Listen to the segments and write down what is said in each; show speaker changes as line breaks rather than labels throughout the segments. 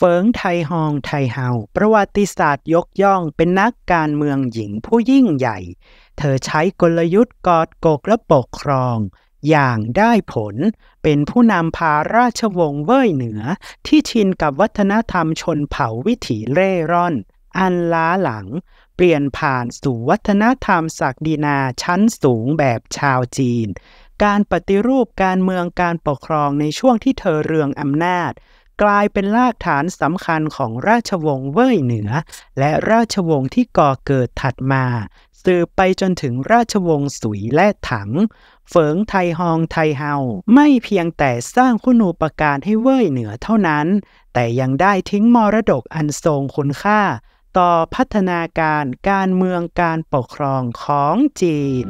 เฟิงไทฮองไทเฮาประวัติศาสตร์ยกย่องเป็นนักการเมืองหญิงผู้ยิ่งใหญ่ เธอใช้กลยุทธ์กอดกกและปกครอง อย่างได้ผล เป็นผู้นำพาราชวงศ์เว่ยเหนือ ที่ชินกับวัฒนธรรมชนเผ่าวิถีเร่ร่อน อันล้าหลัง เปลี่ยนผ่านสู่วัฒนธรรมศักดินาชั้นสูงแบบชาวจีน การปฏิรูปการเมืองการปกครองในช่วงที่เธอเรืองอำนาจกลายเป็นรากฐานสำคัญของราชวงศ์เว่ยเหนือ และราชวงศ์ที่ก่อเกิดถัดมา สืบไปจนถึงราชวงศ์สุยและถังเฟิงไทฮองไทเฮาไม่เพียงแต่สร้างคุณูปการให้เว่ยเหนือเท่านั้น แต่ยังได้ทิ้งมรดกอันทรงคุณค่า ต่อพัฒนาการการเมืองการปกครองของจีน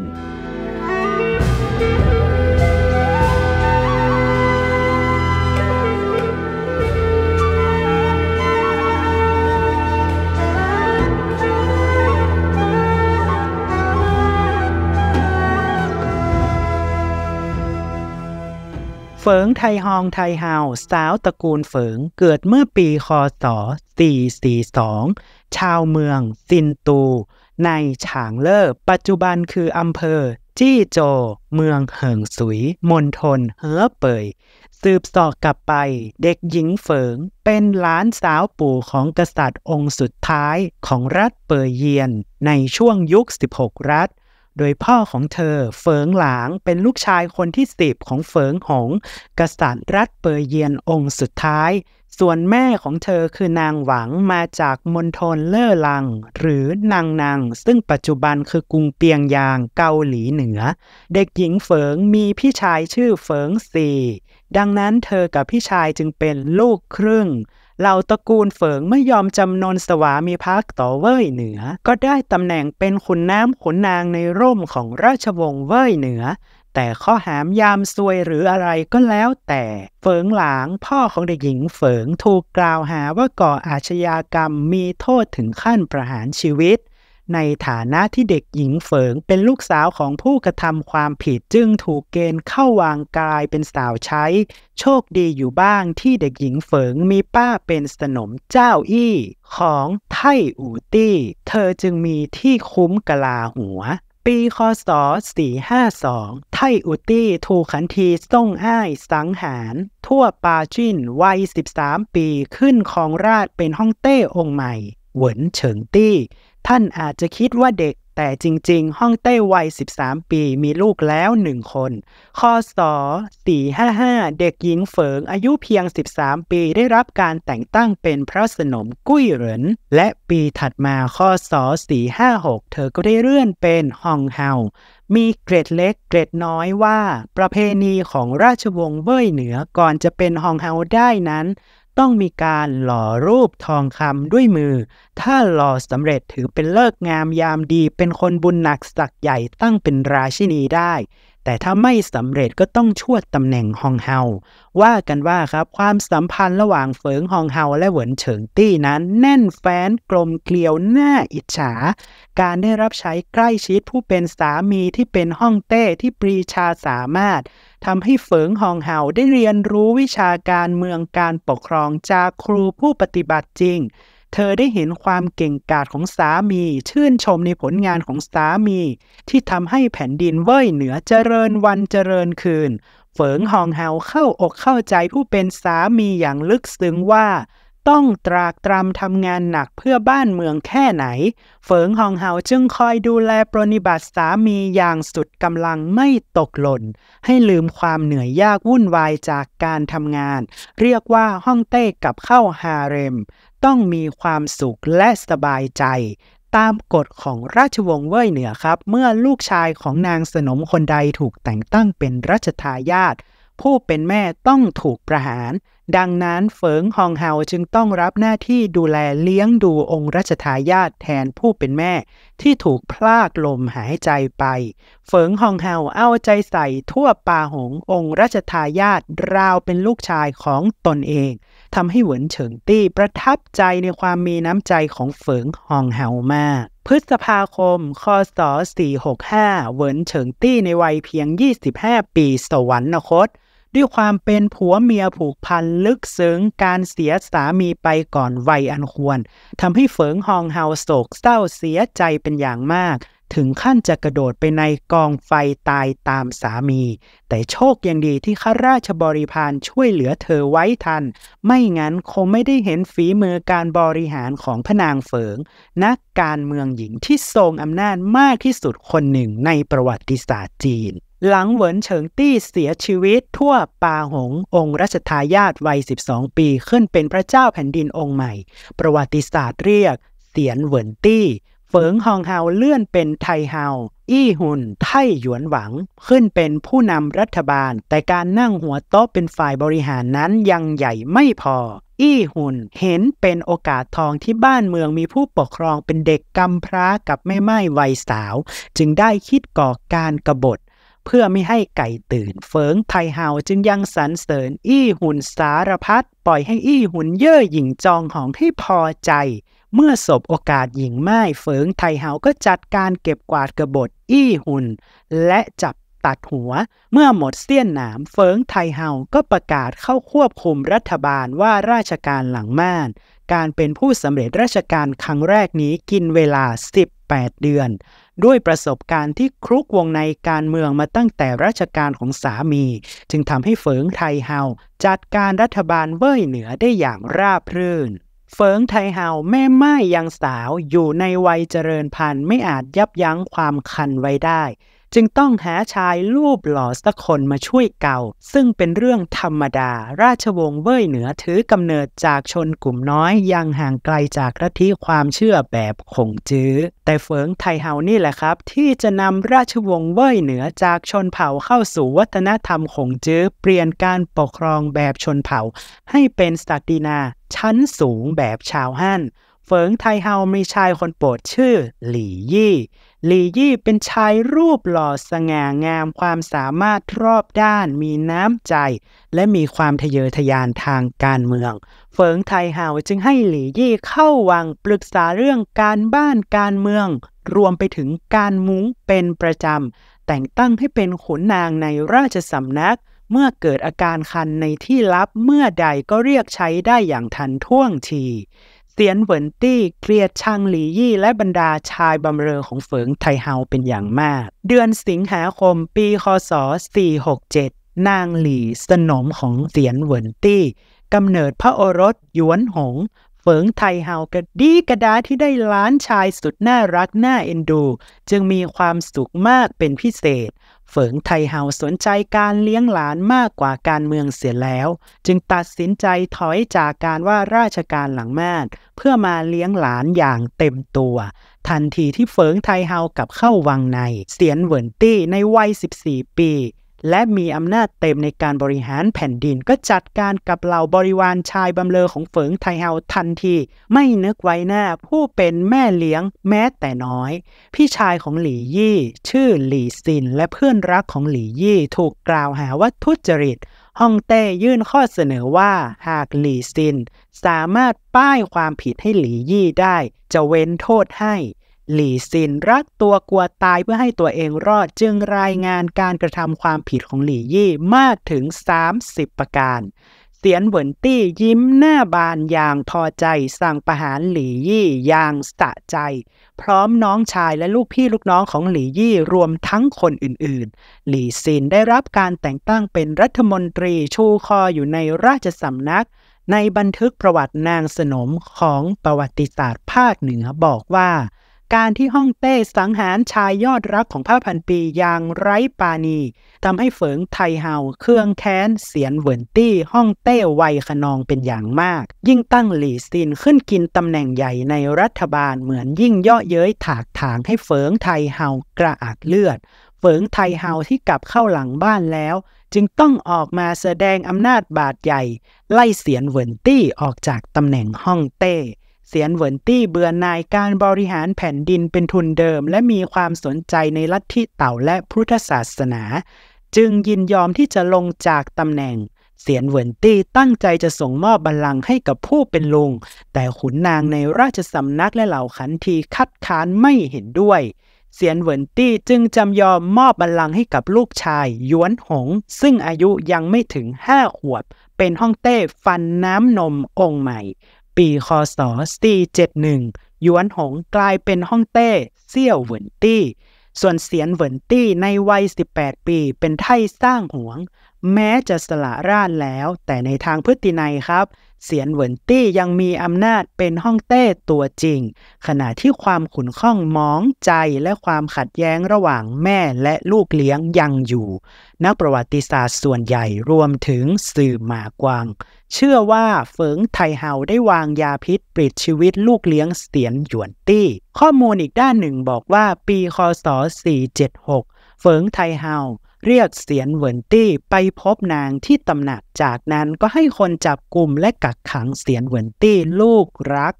เฟิงไทฮองไทเฮาสาวตระกูลเฟิงเกิดเมื่อปีคศ 442 ชาวเมืองซินตู ในฉางเล่อปัจจุบันคืออำเภอจี้โจ เมืองเหิงสุยมณฑลเฮอเป่ยสืบสอกกลับไปเด็กหญิงเฟิง เป็นหลานสาวปู่ของกษัตริย์องค์สุดท้ายของรัฐเปยเยียนในช่วงยุค 16 รัฐโดยพ่อของเธอเฟิงหลางเป็นลูกชายคนที่สิบของเฟิงหงกษัตริย์รัฐเปอร์เยียนองค์สุดท้าย ส่วนแม่ของเธอคือนางหวังมาจากมณฑลเล่อลัง หรือนางนางซึ่งปัจจุบันคือกรุงเปียงยางเกาหลีเหนือ เด็กหญิงเฟิงมีพี่ชายชื่อเฟิงสี่ดังนั้นเธอกับพี่ชายจึงเป็นลูกครึ่งเหล่าตระกูลเฟิงไม่ยอมจำนนสวามีพักต่อเว่ยเหนือ ก็ได้ตำแหน่งเป็นขุนน้ำขุนนางในร่มของราชวงศ์เว่ยเหนือ แต่ข้อหามยามซวยหรืออะไรก็แล้วแต่เฟิงหลางพ่อของเด็กหญิงเฟิงถูกกล่าวหาว่าก่ออาชญากรรมมีโทษถึงขั้นประหารชีวิตในฐานะที่เด็กหญิงเฟิงเป็นลูกสาวของผู้กระทำความผิดจึงถูกเกณฑ์เข้าวางกายเป็นสาวใช้ โชคดีอยู่บ้างที่เด็กหญิงเฟิงมีป้าเป็นสนมเจ้าอี้ ของไทอูตี้ เธอจึงมีที่คุ้มกลาหัวปีคศ452ไทอูตี้ถูกขันทีส่งอ้ายสังหาร ทั่วปาจินวัย 13 ปีขึ้นครองราชเป็นฮ่องเต้องค์ใหม่เหวินเฉิงตี้ท่านอาจจะคิดว่าเด็กแต่จริงๆ ห้องเต้วัย 13 ปีมีลูกแล้วหนึ่งคนข้อสอ455 เด็กหญิงเฟิงอายุเพียง 13 ปีได้รับการแต่งตั้งเป็นพระสนมกุ้ยเหรินและปีถัดมาข้อสอ456 เธอก็ได้เลื่อนเป็นฮองเฮา มีเกรดเล็กเกรดน้อยว่า ประเพณีของราชวงศ์เว่ยเหนือก่อนจะเป็นฮองเฮาได้นั้นต้องมีการหล่อรูปทองคำด้วยมือ ถ้าหล่อสำเร็จถือเป็นเลิกงามยามดี เป็นคนบุญหนักสักใหญ่ตั้งเป็นราชินีได้แต่ถ้าไม่สำเร็จก็ต้องชวดตำแหน่งฮองเฮา ว่ากันว่าครับความสัมพันธ์ระหว่างเฟิงฮองเฮาและเหวินเฉิงตี้นั้น แน่นแฟ้นกลมเกลียวหน้าอิจฉา การได้รับใช้ใกล้ชิดผู้เป็นสามีที่เป็นฮ่องเต้ที่ปรีชาสามารถทำให้เฟิงฮองเฮาได้เรียนรู้วิชาการเมืองการปกครองจากครูผู้ปฏิบัติจริงเธอได้เห็นความเก่งกาจของสามี ชื่นชมในผลงานของสามี ที่ทำให้แผ่นดินเว่ยเหนือเจริญวันเจริญคืนเฝิงหองเฮาเข้าอกเข้าใจผู้เป็นสามีอย่างลึกซึ้งว่า ต้องตรากตรำทำงานหนักเพื่อบ้านเมืองแค่ไหน เฟิงหองเฮาจึงคอยดูแลปรนิบัติสามีอย่างสุดกำลังไม่ตกหล่น ให้ลืมความเหนื่อยยากวุ่นวายจากการทำงาน เรียกว่าห้องเต้กับเข้าฮาเร็มต้องมีความสุขและสบายใจ ตามกฎของราชวงศ์เว่ยเหนือครับ เมื่อลูกชายของนางสนมคนใดถูกแต่งตั้งเป็นรัชทายาทผู้เป็นแม่ต้องถูกประหารดังนั้นเฟิงฮองเฮาจึงต้องรับหน้าที่ดูแลเลี้ยงดูองค์รัชทายาทแทนผู้เป็นแม่ ที่ถูกพลากลมหายใจไป เฟิงฮองเฮาเอาใจใส่ทั่วป่าหงองค์รัชทายาทราวเป็นลูกชายของตนเองทำให้หวนเฉิงตี้ประทับใจในความมีน้ำใจของเฟิงฮองเฮามาก พฤษภาคม คศ 465 เหวินเฉิงตี้ในวัยเพียง 25 ปีสวรรคตด้วยความเป็นผัวเมียผูกพันลึกซึ้งการเสียสามีไปก่อนวัยอันควร ทำให้เฟิงฮองเฮาโศกเศร้าเสียใจเป็นอย่างมาก ถึงขั้นจะกระโดดไปในกองไฟตายตามสามี แต่โชคยังดีที่ข้าราชบริพารช่วยเหลือเธอไว้ทัน ไม่งั้นคงไม่ได้เห็นฝีมือการบริหารของพนางเฟิง นักการเมืองหญิงที่ทรงอำนาจมากที่สุดคนหนึ่งในประวัติศาสตร์จีนหลังเหวินเฉิงตี้เสียชีวิตทั่วปาหง องค์รัชทายาทวัย 12 ปีขึ้นเป็นพระเจ้าแผ่นดินองค์ใหม่ ประวัติศาสตร์เรียก เสียนเหวินตี้เฟิงฮองเฮาเลื่อนเป็นไทเฮา อี้หุน ไทหยวนหวังขึ้นเป็นผู้นำรัฐบาล แต่การนั่งหัวโต๊ะเป็นฝ่ายบริหารนั้นยังใหญ่ไม่พอ อี้หุนเห็นเป็นโอกาสทองที่บ้านเมืองมีผู้ปกครองเป็นเด็กกำพร้ากับแม่ไม้วัยสาว จึงได้คิดก่อการกรบฏเพื่อไม่ให้ไก่ตื่น เฟิงไทเฮาจึงยังสรรเสริญอี้หุ่นสารพัดปล่อยให้อี้หุ่นเย่อหยิ่งจองของที่พอใจ เมื่อสบโอกาสหญิงไม้เฟิงไทเฮาก็จัดการเก็บกวาดกระบทอี้หุ่นและจับตัดหัว เมื่อหมดเสี้ยนหนามเฟิงไทเฮาก็ประกาศเข้าควบคุมรัฐบาลว่าราชการหลังม่านการเป็นผู้สำเร็จราชการครั้งแรกนี้กินเวลา 18 เดือนด้วยประสบการณ์ที่คลุกวงในการเมืองมาตั้งแต่รัชกาลของสามี จึงทำให้เฟิงไทเฮาจัดการรัฐบาลเว่ยเหนือได้อย่างราบรื่น เฟิงไทเฮาแม่ไม้ยังสาวอยู่ในวัยเจริญพันธุ์ไม่อาจยับยั้งความคันไว้ได้จึงต้องหาชายรูปหล่อสักคนมาช่วยเกาซึ่งเป็นเรื่องธรรมดาราชวงศ์เว่ยเหนือถือกำเนิดจากชนกลุ่มน้อยยังห่างไกลจากรัทีความเชื่อแบบคงจื้อแต่เฟิงไทเฮานี่แหละครับ ที่จะนำราชวงศ์เว่ยเหนือจากชนเผ่าเข้าสู่วัฒนธรรมคงจื้อเปลี่ยนการปกครองแบบชนเผ่า ให้เป็นสตาตินา ชั้นสูงแบบชาวฮั่นเฟิงไทเฮามีชายคนโปรดชื่อหลี่ยี่ หลี่ยี่เป็นชายรูปหล่อสง่างามความสามารถรอบด้านมีน้ำใจ และมีความทะเยอทะยานทางการเมือง เฟิงไทเฮาจึงให้หลี่ยี่เข้าวังปรึกษาเรื่องการบ้านการเมือง รวมไปถึงการมุ้งเป็นประจำ แต่งตั้งให้เป็นขุนนางในราชสำนัก เมื่อเกิดอาการคันในที่ลับเมื่อใดก็เรียกใช้ได้อย่างทันท่วงทีเตียนเหวินตี้เกลียดช่างหลี่ยี่และบรรดาชายบำเรอของเฝิงไทเฮาเป็นอย่างมาก เดือนสิงหาคมปีคศ467 นางหลี่สนมของเตียนเหวินตี้กำเนิดพระโอรสหยวนหงเฝิงไทเฮากระดีกระดาที่ได้ล้านชายสุดน่ารักน่าเอ็นดูจึงมีความสุขมากเป็นพิเศษเฝิงไทเฮาสนใจการเลี้ยงหลานมากกว่าการเมืองเสียแล้ว จึงตัดสินใจถอยจากการว่าราชการหลังม่านเพื่อมาเลี้ยงหลานอย่างเต็มตัว ทันทีที่เฝิงไทเฮากับเข้าวังในเสียนเหวินตี้ในวัย14 ปีและมีอำนาจเต็มในการบริหารแผ่นดินก็จัดการกับเหล่าบริวารชายบำเลอของเฝิงไทเฮาทันที ไม่นึกไว้หน้าผู้เป็นแม่เลี้ยง แม้แต่น้อย พี่ชายของหลี่ยี่ ชื่อหลี่ซิน และเพื่อนรักของหลี่ยี่ ถูกกล่าวหาว่าทุจริตฮ่องเต้ยื่นข้อเสนอว่าหากหลี่ซินสามารถป้ายความผิดให้หลี่ยี่ได้ จะเว้นโทษให้หลี่ซินรักตัวกลัวตายเพื่อให้ตัวเองรอดจึงรายงานการกระทำความผิดของหลี่ยี่มากถึง 30 ประการ เสียนเหวินตี้ยิ้มหน้าบานอย่างพอใจสั่งประหารหลี่ยี่อย่างสะใจ พร้อมน้องชายและลูกพี่ลูกน้องของหลี่ยี่รวมทั้งคนอื่น ๆ หลี่ซินได้รับการแต่งตั้งเป็นรัฐมนตรีชูคออยู่ในราชสำนัก ในบันทึกประวัตินางสนมของประวัติศาสตร์ภาคเหนือบอกว่าการที่ฮ่องเต้สังหารชายยอดรักของพระพันปีอย่างไร้ปาณีทำให้เฝิงไทเฮาเครื่องแค้นเสียนเหวินตี้ฮ่องเต้ไวขนองเป็นอย่างมาก ยิ่งตั้งหลี่ซินขึ้นกินตำแหน่งใหญ่ในรัฐบาลเหมือนยิ่งเยาะเย้ยถากถางให้เฝิงไทเฮากระอักเลือดเฝิงไทเฮาที่กลับเข้าหลังบ้านแล้ว จึงต้องออกมาแสดงอำนาจบาดใหญ่ ไล่เสียนเหวินตี้ออกจากตำแหน่งฮ่องเต้เสียนเหวินตี้เบื่อนายการบริหารแผ่นดินเป็นทุนเดิมและมีความสนใจในลัทธิเต่าและพุทธศาสนา จึงยินยอมที่จะลงจากตำแหน่ง เสียนเหวินตี้ตั้งใจจะส่งมอบบัลลังก์ให้กับผู้เป็นลุง แต่ขุนนางในราชสำนักและเหล่าขันทีคัดค้านไม่เห็นด้วย เสียนเหวินตี้จึงจำยอมมอบบัลลังก์ให้กับลูกชายยวนหง ซึ่งอายุยังไม่ถึงห้าขวบ เป็นฮ่องเต้ฟันน้ำนมองค์ใหม่ปีคศ471ยวนหงกลายเป็นฮ่องเต้เซี่ยวเหวินตี้ ส่วนเสียนเหวินตี้ในวัย 18 ปี เป็นไทสร้างหวง แม้จะสละราชแล้ว แต่ในทางพฤตินัยครับ เสียนเหวินตี้ยังมีอำนาจเป็นฮ่องเต้ตัวจริง ขณะที่ความขุนข้องมองใจและความขัดแย้งระหว่างแม่และลูกเลี้ยงยังอยู่ นักประวัติศาสตร์ส่วนใหญ่รวมถึงสื่อหมากวางเชื่อว่าเฟิงไทเฮาได้วางยาพิษปลิดชีวิตลูกเลี้ยงเสียนหยวนตี้ ข้อมูลอีกด้านหนึ่งบอกว่า ปีคศ476เฟิงไทเฮาเรียกเสียนเหวินตี้ไปพบนางที่ตำหนักจากนั้นก็ให้คนจับกลุ่มและกักขังเสียนเหวินตี้ลูกรัก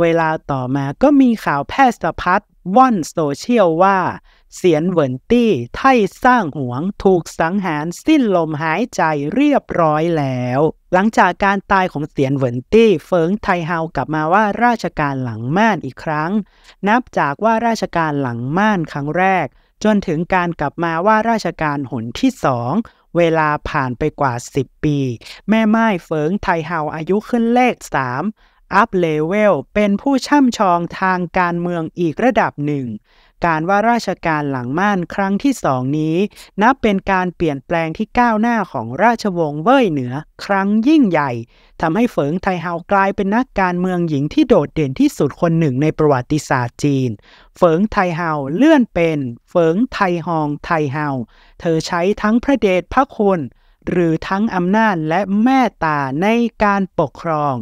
เวลาต่อมาก็มีข่าวแพร่สะพัดว่อนโซเชียลว่าเสียนเหวินตี้ไท่สร้างหวงถูกสังหารสิ้นลมหายใจเรียบร้อยแล้ว หลังจากการตายของเสียนเหวินตี้เฟิงไทเฮากลับมาว่าราชการหลังม่านอีกครั้ง นับจากว่าราชการหลังม่านครั้งแรก จนถึงการกลับมาว่าราชการหนที่สอง เวลาผ่านไปกว่า 10 ปี แม่ไม้เฟิงไทเฮาอายุขึ้นเลข 3 อัพเลเวลเป็นผู้ช่ำชองทางการเมืองอีกระดับหนึ่งการว่าราชการหลังม่านครั้งที่สองนี้นับเป็นการเปลี่ยนแปลงที่ก้าวหน้าของราชวงศ์เว่ยเหนือครั้งยิ่งใหญ่ทำให้เฟิงไทเฮากลายเป็นนักการเมืองหญิงที่โดดเด่นที่สุดคนหนึ่งในประวัติศาสตร์จีนเฟิงไทเฮาเลื่อนเป็นเฟิงไทฮองไทเฮาเธอใช้ทั้งพระเดชพระคุณหรือทั้งอำนาจและแม่ตาในการปกครอง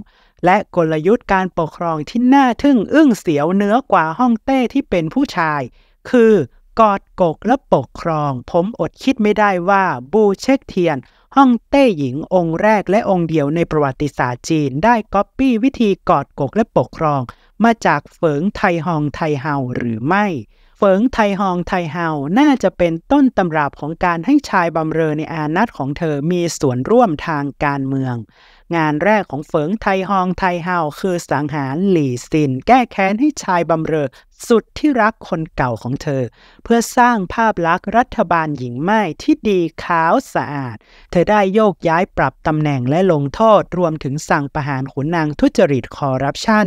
และกลยุทธ์การปกครองที่น่าทึ่งอึ้งเสียวเนื้อกว่าฮ่องเต้ที่เป็นผู้ชาย คือกอดกกและปกครอง ผมอดคิดไม่ได้ว่าบูเชกเทียนฮ่องเต้หญิงองค์แรกและองค์เดียวในประวัติศาสตร์จีนได้ก๊อปปี้วิธีกอดกก และปกครอง มาจากเฝิงไทฮองไทเฮาหรือไม่ฟิงไทฮองไทเฮาน่าจะเป็นต้นตำรับของการให้ชายบำเรอในอานัตของเธอมีส่วนร่วมทางการเมือง งานแรกของเฟิงไทฮองไทเฮาคือ สังหารหลี่ซิน แก้แค้นให้ชายบำเรอสุดที่รักคนเก่าของเธอ เพื่อสร้างภาพลักษณ์รัฐบาลหญิงไม่ที่ดีขาวสะอาด เธอได้โยกย้ายปรับตำแหน่งและลงโทษรวมถึงสั่งประหารขุนนางทุจริตคอร์รัปชัน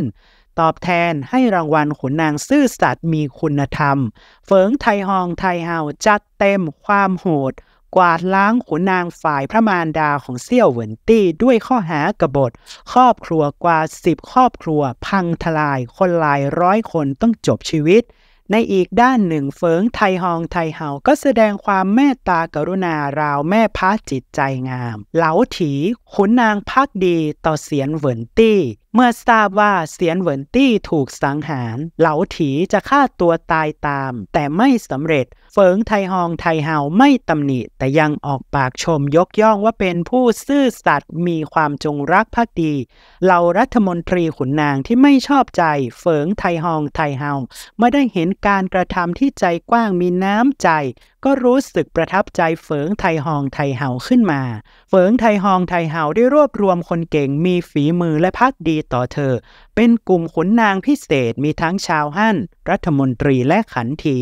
ตอบแทนให้รางวัลขุนนางซื่อสัตย์มีคุณธรรม เฟิงไทยฮองไทยเฮาจัดเต็มความโหดกวาดล้างขุนนางฝ่ายพระมารดาของเซี่ยวเหวินตี้ด้วยข้อหากบฏ ครอบครัวกว่าสิบครอบครัวพังทลายคนหลายร้อยคนต้องจบชีวิต ในอีกด้านหนึ่งเฟิงไทฮองไทเฮาก็แสดงความเมตตากรุณาราวแม่พระจิตใจงามเหลาถีขุนนางพักดีต่อเสียนเหวินตี้เมื่อทราบว่าเสียนเหวินตี้ถูกสังหาร เหลาถีจะฆ่าตัวตายตามแต่ไม่สำเร็จเฟิงไทฮองไทเฮาไม่ตำหนิแต่ยังออกปากชมยกย่องว่าเป็นผู้ซื่อสัตย์มีความจงรักภักดีเหล่ารัฐมนตรีขุนนางที่ไม่ชอบใจเฟิงไทฮองไทเฮาไม่ได้เห็นการกระทำที่ใจกว้างมีน้ำใจก็รู้สึกประทับใจเฟิงไทฮองไทเฮาขึ้นมา เฟิงไทฮองไทเฮาได้รวบรวมคนเก่งมีฝีมือและพักดีต่อเธอ เป็นกลุ่มขุนนางพิเศษมีทั้งชาวฮั่นรัฐมนตรีและขันที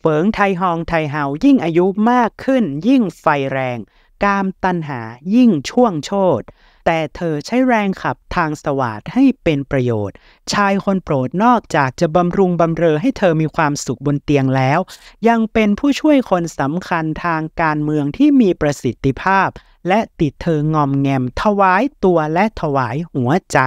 เฟิงไทฮองไทเฮายิ่งอายุมากขึ้น ยิ่งไฟแรง กามตันหายิ่งช่วงโชดแต่เธอใช้แรงขับทางสวัสดให้เป็นประโยชน์ ชายคนโปรดนอกจากจะบำรุงบำเรอให้เธอมีความสุขบนเตียงแล้ว ยังเป็นผู้ช่วยคนสำคัญทางการเมืองที่มีประสิทธิภาพ และติดเธองอมแงม ถวายตัวและถวายหัวใจ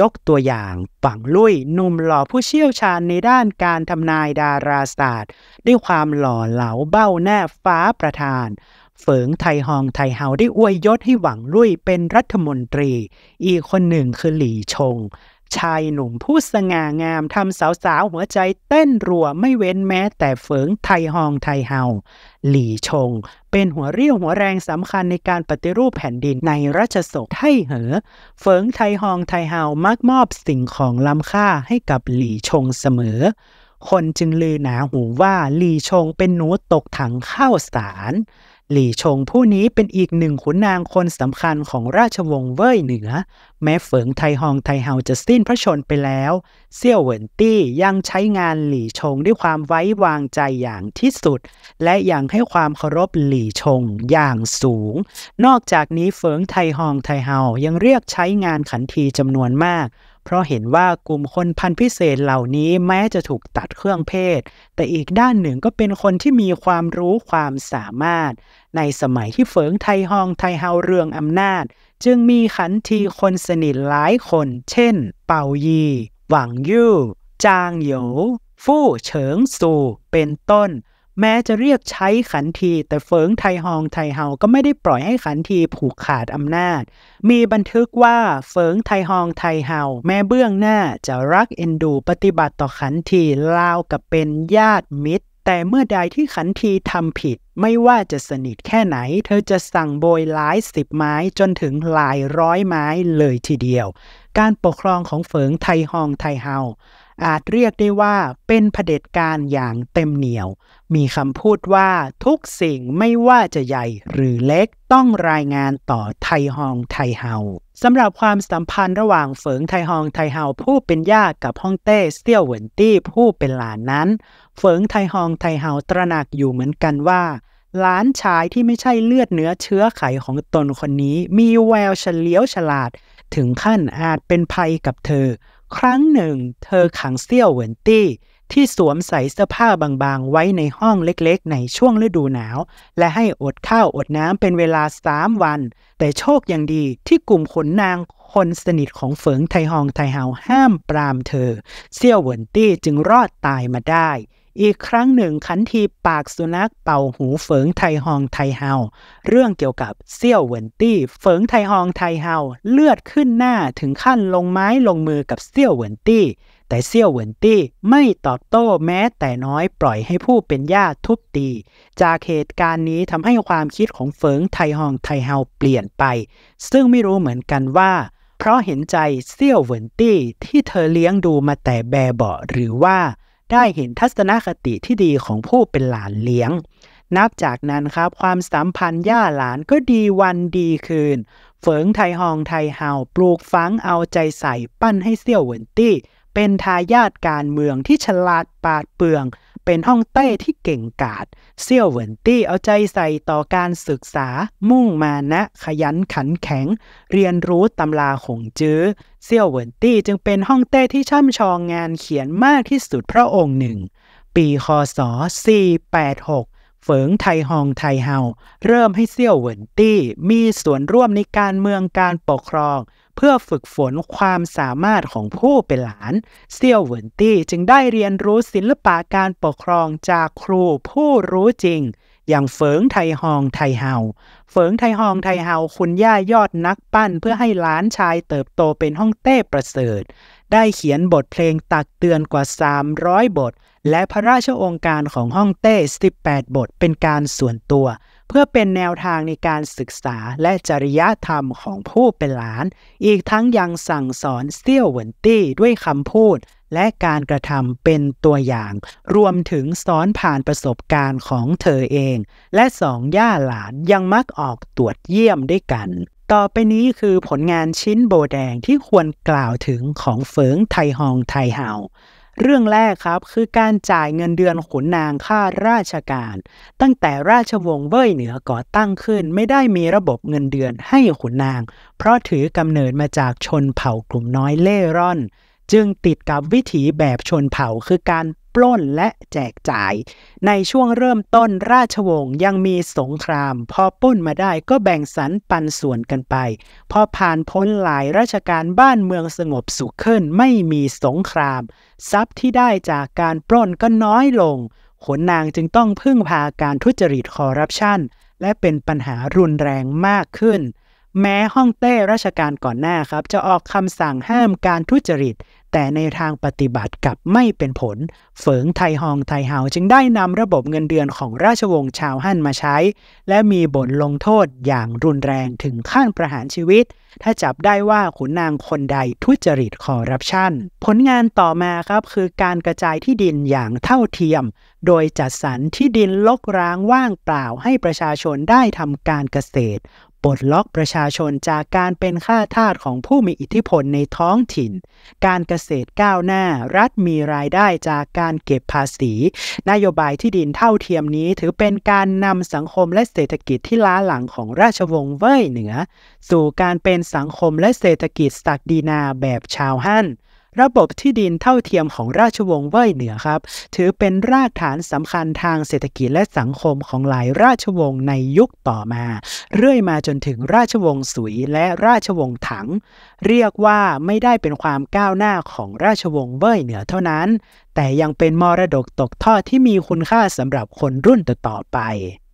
ยกตัวอย่างปังลุยหนุ่มหล่อผู้เชี่ยวชาญในด้านการทำนายดาราศาสตร์ด้วยความหล่อเหลาเบ้าแน่ฟ้าประธานเฝิงไทฮองไทเฮาได้อวยยศให้หวังรุ่ย เป็นรัฐมนตรี อีกคนหนึ่งคือหลี่ชง ชายหนุ่มผู้สง่างามทำสาวสาวหัวใจเต้นรัวไม่เว้นแม้ แต่เฝิงไทฮองไทเฮาหลี่ชงเป็นหัวเรี่ยวหัวแรงสำคัญในการปฏิรูปแผ่นดินในรัชสมัยไทเหอเฟิงไทฮองไทเฮามักมอบสิ่งของล้ำค่าให้กับหลี่ชงเสมอ คนจึงลือหนาหูว่าหลี่ชงเป็นหนูตกถังข้าวสารหลี่ชงผู้นี้เป็นอีกหนึ่งขุนนางคนสำคัญของราชวงศ์เว่ยเหนือ แม้เฝิงไทฮองไทเฮาจะสิ้นพระชนไปแล้วเซี่ยวเหวินตี้ยังใช้งานหลี่ชงด้วยความไว้วางใจอย่างที่สุด และยังให้ความเคารพหลี่ชงอย่างสูง นอกจากนี้เฝิงไทฮองไทเฮายังเรียกใช้งานขันทีจำนวนมากเพราะเห็นว่ากลุ่มคนพันพิเศษเหล่านี้แม้จะถูกตัดเครื่องเพศ แต่อีกด้านหนึ่งก็เป็นคนที่มีความรู้ความสามารถ ในสมัยที่เฟิงไทฮองไทเฮาเรืองอำนาจ จึงมีขันทีคนสนิทหลายคนเช่นเปายีหวังยู่จางหยูฟู่เฉิงซูเป็นต้นแม้จะเรียกใช้ขันที แต่เฟิงไทฮองไทเฮา ก็ไม่ได้ปล่อยให้ขันทีผูกขาดอำนาจ มีบันทึกว่าเฟิงไทฮองไทเฮาแม่เบื้องหน้าจะรักเอ็นดูปฏิบัติต่อขันทีลาวกับเป็นญาติมิตร แต่เมื่อใดที่ขันทีทำผิด ไม่ว่าจะสนิทแค่ไหน เธอจะสั่งโบยหลายสิบไม้จนถึงหลายร้อยไม้เลยทีเดียวการปกครองของเฟิงไทฮองไทเฮาอาจเรียกได้ว่าเป็นเผด็จการอย่างเต็มเหนียว มีคำพูดว่าทุกสิ่งไม่ว่าจะใหญ่หรือเล็กต้องรายงานต่อไทฮองไทเฮาสำหรับความสัมพันธ์ระหว่างเฝิงไทฮองไทเฮาผู้เป็นย่ากับฮ่องเต้เซี่ยวเหวินตี้ผู้เป็นหลานนั้นเฝิงไทฮองไทเฮาตระหนักอยู่เหมือนกันว่าหลานชายที่ไม่ใช่เลือดเนื้อเชื้อไขของตนคนนี้มีแววเฉลียวฉลาด ถึงขั้นอาจเป็นภัยกับเธอครั้งหนึ่งเธอขังเซี่ยวเหวินตี้ ที่สวมใส่เสื้อผ้าบางๆ ไว้ในห้องเล็กๆ ในช่วงฤดูหนาว และให้อดข้าวอดน้ำเป็นเวลาสามวัน แต่โชคยังดีที่กลุ่มขนนางคนสนิทของเฝิงไทฮองไทเฮาห้ามปรามเธอเซี่ยวเหวินตี้จึงรอดตายมาได้อีกครั้งหนึ่งขันที ปากสุนัขเป่าหูเฟิงไทฮองไทเฮาเรื่องเกี่ยวกับเซี่ยวเหวินตี้เฟิงไทฮองไทเฮาเลือดขึ้นหน้าถึงขั้นลงไม้ลงมือกับเซี่ยวเหวินตี้แต่เซี่ยวเหวินตี้ไม่ตอบโต้แม้แต่น้อยปล่อยให้ผู้เป็นย่าทุบตี จากเหตุการณ์นี้ทำให้ความคิดของเฟิงไทฮองไทเฮาเปลี่ยนไป ซึ่งไม่รู้เหมือนกันว่าเพราะเห็นใจเซี่ยวเหวินตี้ที่เธอเลี้ยงดูมาแต่แบบเบาหรือว่าได้เห็นทัศนคติที่ดีของผู้เป็นหลานเลี้ยง นับจากนั้นครับความสัมพันธ์ย่าหลานก็ดีวันดีคืน เฝิงไทยฮองไทยเฮาปลูกฝังเอาใจใส่ปั้นให้เซี่ยวเหวินตี้ เป็นทายาทการเมืองที่ฉลาดปาดเปลืองเป็นฮ่องเต้ที่เก่งกาจเซี่ยวเหวินตี้เอาใจใส่ต่อการศึกษา มุ่งมานะขยันขันแข็ง เรียนรู้ตำราขงจื้อ เซี่ยวเหวินตี้จึงเป็นฮ่องเต้ที่ช่ำชองงานเขียนมากที่สุดพระองค์หนึ่ง ปีคศ486เฝิงไทฮองไทเฮาเริ่มให้เซี่ยวเหวินตี้มีส่วนร่วมในการเมืองการปกครองเพื่อฝึกฝนความสามารถของผู้เป็นหลาน เซียวเหวินตี้จึงได้เรียนรู้ศิลปะการปกครองจากครูผู้รู้จริง อย่างเฟิงไทฮองไทเฮาเฟิงไทฮองไทเฮาคุณย่ายอดนักปั้นเพื่อให้หลานชายเติบโตเป็นห้องเต้ประเสริฐ ได้เขียนบทเพลงตักเตือนกว่า 300 บท และพระราชองค์การของห้องเต้ 18 บทเป็นการส่วนตัวเพื่อเป็นแนวทางในการศึกษาและจริยธรรมของผู้เป็นหลาน อีกทั้งยังสั่งสอนเซี่ยวเหวินตี้ด้วยคำพูด และการกระทำเป็นตัวอย่าง รวมถึงสอนผ่านประสบการณ์ของเธอเอง และสองย่าหลานยังมักออกตรวจเยี่ยมด้วยกัน ต่อไปนี้คือผลงานชิ้นโบแดงที่ควรกล่าวถึงของเฟิงไทฮองไทเฮาเรื่องแรกครับคือการจ่ายเงินเดือนขุนนางค่าราชการ ตั้งแต่ราชวงศ์เว่ยเหนือก่อตั้งขึ้น ไม่ได้มีระบบเงินเดือนให้ขุนนาง เพราะถือกำเนิดมาจากชนเผ่ากลุ่มน้อยเล่ร่อน จึงติดกับวิถีแบบชนเผ่าคือการล้นและแจกจ่าย ในช่วงเริ่มต้นราชวงศ์ยังมีสงคราม พอปุ้นมาได้ก็แบ่งสรรปันส่วนกันไป พอผ่านพ้นหลายราชการบ้านเมืองสงบสุขขึ้นไม่มีสงคราม ทรัพย์ที่ได้จากการปล้นก็น้อยลง ขนนางจึงต้องพึ่งพาการทุจริตคอร์รัปชัน และเป็นปัญหารุนแรงมากขึ้นแม้ห้องเต้ราชการก่อนหน้าครับ จะออกคำสั่งห้ามการทุจริต แต่ในทางปฏิบัติกับไม่เป็นผลเฝิงไทฮองไทเฮาจึงได้นำระบบเงินเดือนของราชวงศ์ชาวฮั่นมาใช้ และมีบทลงโทษอย่างรุนแรงถึงขั้นประหารชีวิต ถ้าจับได้ว่าขุนนางคนใดทุจริตคอร์รัปชัน ผลงานต่อมาครับคือการกระจายที่ดินอย่างเท่าเทียม โดยจัดสรรที่ดินลกร้างว่างเปล่าให้ประชาชนได้ทำการเกษตรปลดล็อกประชาชนจากการเป็นข้าทาสของผู้มีอิทธิพลในท้องถิ่น การเกษตรก้าวหน้ารัฐมีรายได้จากการเก็บภาษี นโยบายที่ดินเท่าเทียมนี้ ถือเป็นการนำสังคมและเศรษฐกิจที่ล้าหลังของราชวงศ์เว่ยเหนือ สู่การเป็นสังคมและเศรษฐกิจศักดินาแบบชาวฮั่นระบบที่ดินเท่าเทียมของราชวงศ์เว่ยเหนือครับ ถือเป็นรากฐานสำคัญทางเศรษฐกิจและสังคมของหลายราชวงศ์ในยุคต่อมา เรื่อยมาจนถึงราชวงศ์สุยและราชวงศ์ถัง เรียกว่าไม่ได้เป็นความก้าวหน้าของราชวงศ์เว่ยเหนือเท่านั้น แต่ยังเป็นมรดกตกทอดที่มีคุณค่าสำหรับคนรุ่นต่อๆไป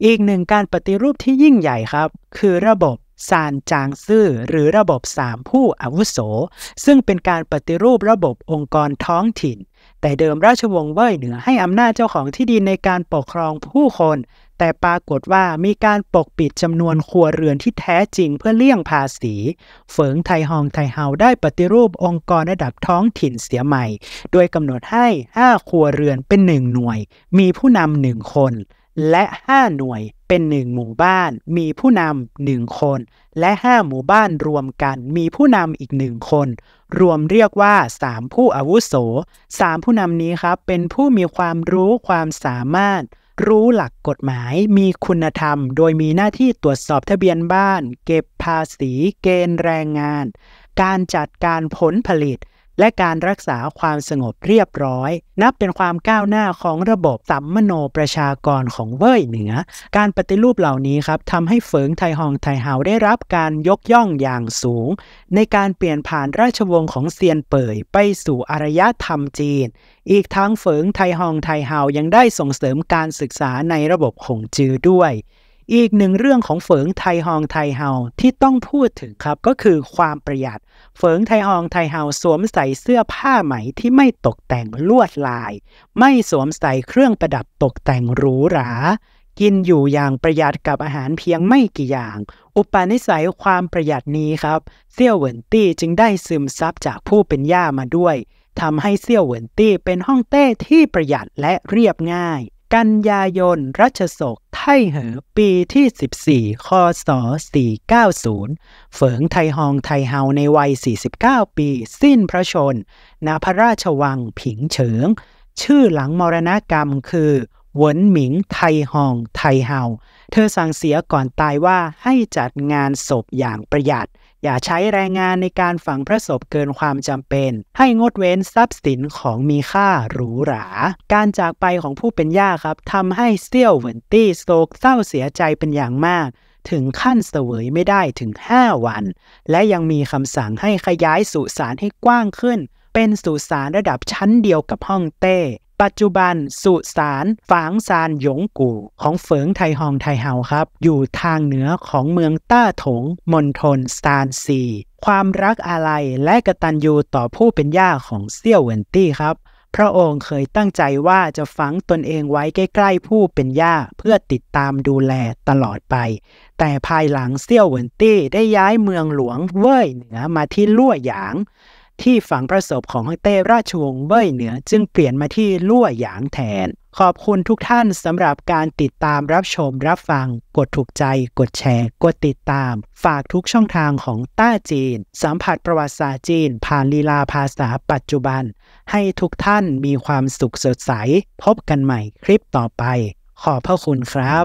อีกหนึ่งการปฏิรูปที่ยิ่งใหญ่ครับ คือระบบซานจางซื่อหรือระบบสามผู้อาวุโสซึ่งเป็นการปฏิรูประบบองค์กรท้องถิ่น แต่เดิมราชวงศ์เว่ยเหนือให้อำนาจเจ้าของที่ดินในการปกครองผู้คน แต่ปรากฏว่ามีการปกปิดจำนวนครัวเรือนที่แท้จริงเพื่อเลี่ยงภาษีเฝิงไทฮองไทเฮาได้ปฏิรูปองค์กรระดับท้องถิ่นเสียใหม่ โดยกำหนดให้ 5 ครัวเรือนเป็น 1 หน่วย มีผู้นำหนึ่งคน และ 5 หน่วยเป็นึ่งหมู่บ้าน มีผู้นำหนึ่งคน และ 5 หมู่บ้านรวมกัน มีผู้นำอีกหนึ่งคน รวมเรียกว่า 3 ผู้อาวุโส 3 ผู้นำนี้ครับเป็นผู้มีความรู้ความสามารถ รู้หลักกฎหมายมีคุณธรรม โดยมีหน้าที่ตรวจสอบทะเบียนบ้าน เก็บภาษีเกณฑ์แรงงาน การจัดการผลผลิตและการรักษาความสงบเรียบร้อย นับเป็นความก้าวหน้าของระบบสัมมโนประชากรของเว่ยเหนือ การปฏิรูปเหล่านี้ครับทำให้เฟิงไทฮองไทเฮาได้รับการยกย่องอย่างสูง ในการเปลี่ยนผ่านราชวงศ์ของเซียนเป่ยไปสู่อารยธรรมจีน อีกทั้งเฟิงไทฮองไทเฮายังได้ส่งเสริมการศึกษาในระบบขงจือด้วยอีกหนึ่งเรื่องของเฟิงไทฮองไทเฮาที่ต้องพูดถึงครับก็คือความประหยัดเฟิงไทฮองไทเฮาสวมใส่เสื้อผ้าไหมที่ไม่ตกแต่งลวดลาย ไม่สวมใส่เครื่องประดับตกแต่งหรูหรา กินอยู่อย่างประหยัดกับอาหารเพียงไม่กี่อย่างอุปนิสัยความประหยัดนี้ครับ เซี่ยวเหวินตี้จึงได้ซึมซับจากผู้เป็นย่ามาด้วยทำให้เซี่ยวเหวินตี้เป็นห้องเต้ที่ประหยัดและเรียบง่ายกันยายนรัชศก ไทเหอปีที่ 14คศ490เฝิงไทฮองไทเฮาในวัย 49 ปีสิ้นพระชนณพระราชวังผิงเฉิง ชื่อหลังมรณกรรมคือหวนหมิงไทฮองไทเฮา เธอสั่งเสียก่อนตายว่าให้จัดงานศพอย่างประหยัดอย่าใช้แรงงานในการฝังพระศพเกินความจำเป็น ให้งดเว้นทรัพย์สินของมีค่าหรูหรา การจากไปของผู้เป็นย่าครับทำให้เซียวเหวินตี้โศกเศร้าเสียใจเป็นอย่างมาก ถึงขั้นเสวยไม่ได้ถึง 5 วัน และยังมีคำสั่งให้ขยายสุสานให้กว้างขึ้น เป็นสุสานระดับชั้นเดียวกับห้องเต้ปัจจุบันสุสานฝางซานหยงกู่ของเฟิงไทฮองไทเฮาครับ อยู่ทางเหนือของเมืองต้าถงมณฑลซานซี ความรักอะไรและกะตัญญูต่อผู้เป็นย่าของเซี่ยวเวนตี้ครับ พระองค์เคยตั้งใจว่าจะฝังตนเองไว้ใกล้ ๆ ผู้เป็นย่าเพื่อติดตามดูแลตลอดไป แต่ภายหลังเซี่ยวเหวินตี้ได้ย้ายเมืองหลวงเว่ยเหนือมาที่ลั่วหยางที่ฝังพระศพของฮ่องเต้ราชวงศ์เบ้ยเหนือจึงเปลี่ยนมาที่ลั่วหยางแทน ขอบคุณทุกท่านสำหรับการติดตามรับชมรับฟัง กดถูกใจกดแชร์ กดติดตาม ฝากทุกช่องทางของต้าจีน สัมผัสประวัติศาสตร์จีนผ่านลีลาภาษาปัจจุบัน ให้ทุกท่านมีความสุขสดใสพบกันใหม่คลิปต่อไป ขอบพระคุณครับ